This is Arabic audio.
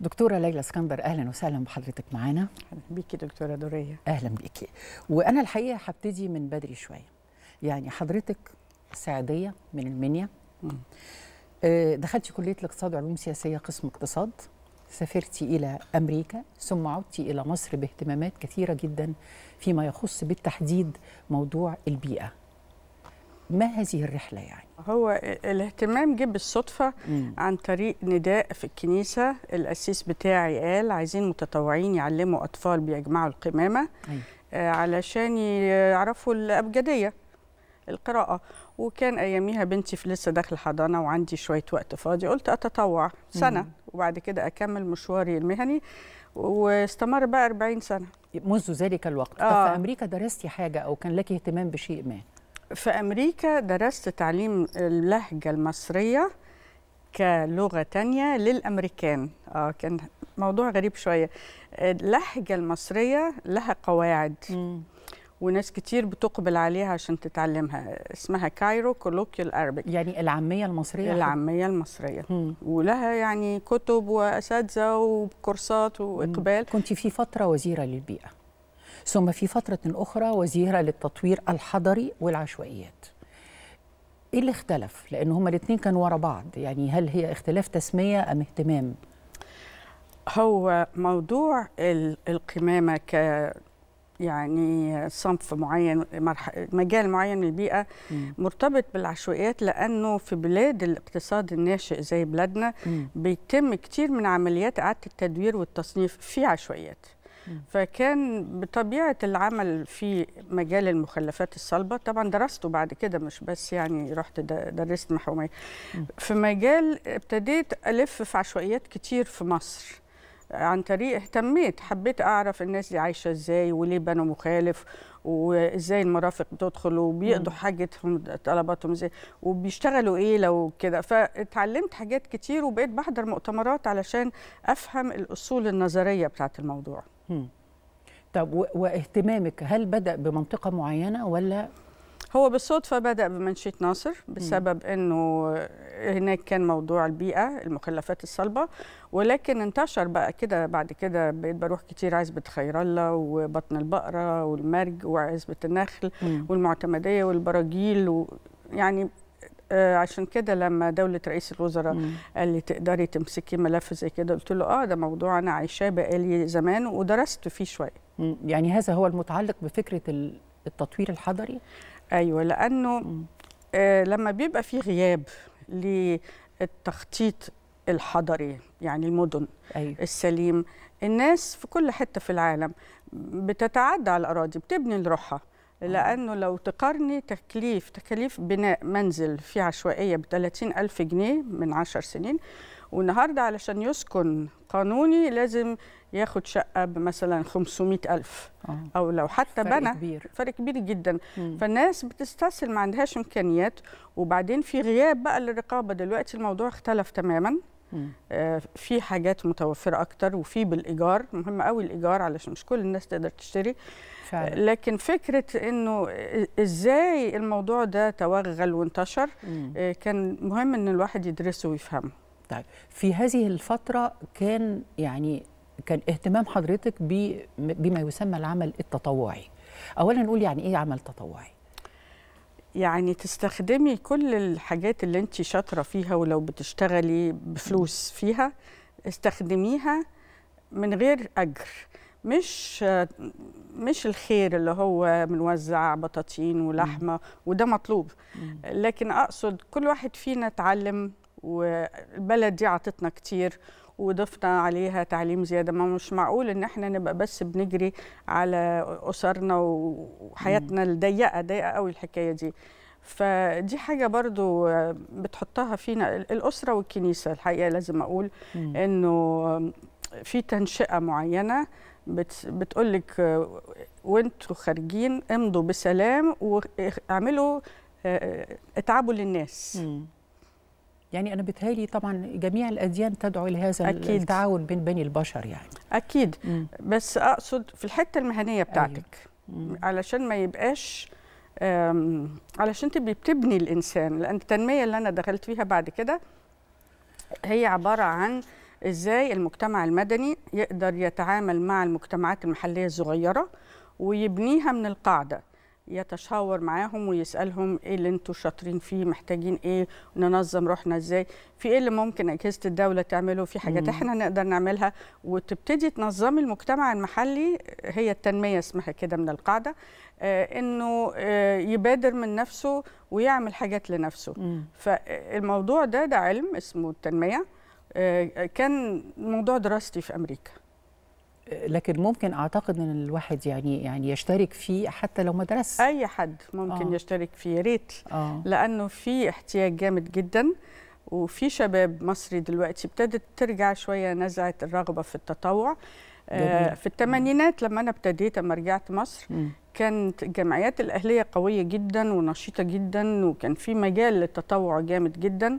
دكتورة ليلى اسكندر أهلا وسهلا بحضرتك معانا أهلا بيكي دكتورة دورية أهلا بيكي وأنا الحقيقة هبتدي من بدري شوية يعني حضرتك سعدية من المنيا آه، دخلتي كلية الاقتصاد وعلوم سياسية قسم اقتصاد سافرتي إلى أمريكا ثم عدت إلى مصر باهتمامات كثيرة جدا فيما يخص بالتحديد موضوع البيئة ما هذه الرحله يعني هو الاهتمام جه بالصدفه مم. عن طريق نداء في الكنيسه القسيس بتاعي قال عايزين متطوعين يعلموا اطفال بيجمعوا القمامه أي. أيوة. آه علشان يعرفوا الابجديه القراءه وكان اياميها بنتي في لسه داخل حضانه وعندي شويه وقت فاضي قلت اتطوع سنه مم. وبعد كده اكمل مشواري المهني واستمر بقى 40 سنه منذ ذلك الوقت آه. طب في آه. امريكا درستي حاجه او كان لك اهتمام بشيء ما في أمريكا درست تعليم اللهجة المصرية كلغة تانية للأمريكان آه كان موضوع غريب شوية اللهجة المصرية لها قواعد مم. وناس كتير بتقبل عليها عشان تتعلمها اسمها كايرو كولوكيال اربك يعني العاميه المصريه العاميه المصريه مم. ولها يعني كتب واساتذه وكورسات واقبال مم. كنت في فتره وزيره للبيئه ثم في فترة أخرى وزيرة للتطوير الحضري والعشوائيات إيه اللي اختلف؟ لأن هما الاثنين كانوا ورا بعض يعني هل هي اختلاف تسمية أم اهتمام؟ هو موضوع القمامة ك يعني صنف معين مجال معين من البيئة مرتبط بالعشوائيات لأنه في بلاد الاقتصاد الناشئ زي بلادنا بيتم كتير من عمليات إعادة التدوير والتصنيف في عشوائيات فكان بطبيعه العمل في مجال المخلفات الصلبه طبعا درسته بعد كده مش بس يعني رحت درست محوميه في مجال ابتديت الف في عشوائيات كتير في مصر عن طريق اهتميت حبيت اعرف الناس دي عايشه ازاي وليه بنوا مخالف وازاي المرافق بتدخل وبيقضوا حاجتهم طلباتهم ازاي وبيشتغلوا ايه لو كده فاتعلمت حاجات كتير وبقيت بحضر مؤتمرات علشان افهم الاصول النظريه بتاعه الموضوع. طب واهتمامك هل بدا بمنطقه معينه ولا هو بالصدفه بدا بمنشيه ناصر بسبب انه هناك كان موضوع البيئه المخلفات الصلبه ولكن انتشر بقى كده بعد كده بقيت بروح كتير عزبه خير الله وبطن البقره والمرج وعزبه النخل مم. والمعتمديه والبراجيل يعني آه، عشان كده لما دولة رئيس الوزراء قال لي تقدري تمسكي ملف زي كده قلت له اه ده موضوع انا عايشاه بقالي زمان ودرست فيه شويه يعني هذا هو المتعلق بفكره التطوير الحضري ايوه لانه آه لما بيبقى في غياب للتخطيط الحضري يعني المدن أيوة. السليم الناس في كل حته في العالم بتتعدى على الاراضي بتبني لروحها آه. لانه لو تقارني تكليف تكاليف بناء منزل في عشوائيه ب 30000 جنيه من 10 سنين والنهارده علشان يسكن قانوني لازم ياخد شقه بمثلا 500 ألف آه. أو لو حتى فرق بنى كبير. فرق كبير جدا مم. فالناس بتستسهل ما عندهاش إمكانيات وبعدين في غياب بقى للرقابة دلوقتي الموضوع اختلف تماما آه في حاجات متوفرة أكتر وفي بالإيجار مهم قوي الإيجار علشان مش كل الناس تقدر تشتري فعلا. لكن فكرة أنه إزاي الموضوع ده توغل وانتشر آه كان مهم أن الواحد يدرسه ويفهمه طيب في هذه الفترة كان يعني كان اهتمام حضرتك بما يسمى العمل التطوعي أولا نقول يعني إيه عمل تطوعي يعني تستخدمي كل الحاجات اللي انت شاطره فيها ولو بتشتغلي بفلوس فيها استخدميها من غير اجر مش مش الخير اللي هو بنوزع بطاطين ولحمه وده مطلوب لكن اقصد كل واحد فينا اتعلم والبلد دي عطتنا كتير وضفنا عليها تعليم زياده ما مش معقول ان احنا نبقى بس بنجري على اسرنا وحياتنا الضيقه ضيقه قوي الحكايه دي فدي حاجه برضو بتحطها فينا الاسره والكنيسه الحقيقه لازم اقول انه في تنشئه معينه بتقول لك وانتوا خارجين امضوا بسلام واعملوا آه، آه، اتعبوا للناس مم. يعني أنا بتهيألي طبعا جميع الأديان تدعو إلى هذا أكيد. التعاون بين بني البشر يعني أكيد مم. بس أقصد في الحتة المهنية بتاعتك أيوه. علشان ما يبقاش علشان تبقي بتبني الإنسان لأن التنمية اللي أنا دخلت فيها بعد كده هي عبارة عن إزاي المجتمع المدني يقدر يتعامل مع المجتمعات المحلية الصغيرة ويبنيها من القاعدة يتشاور معاهم ويسالهم ايه اللي انتوا شاطرين فيه محتاجين ايه ننظم روحنا ازاي في ايه اللي ممكن اجهزه الدوله تعمله في حاجات مم. احنا نقدر نعملها وتبتدي تنظمي المجتمع المحلي هي التنميه اسمها كده من القاعده آه انه آه يبادر من نفسه ويعمل حاجات لنفسه مم. فالموضوع ده ده علم اسمه التنميه آه كان موضوع دراستي في امريكا لكن ممكن اعتقد ان الواحد يعني يعني يشترك فيه حتى لو ما درس اي حد ممكن آه. يشترك فيه يا ريت آه. لانه في احتياج جامد جدا وفي شباب مصري دلوقتي ابتدت ترجع شويه نزعه الرغبه في التطوع آه، في الثمانينات لما انا ابتديت اما رجعت مصر م. كانت الجمعيات الاهليه قويه جدا ونشيطه جدا وكان في مجال للتطوع جامد جدا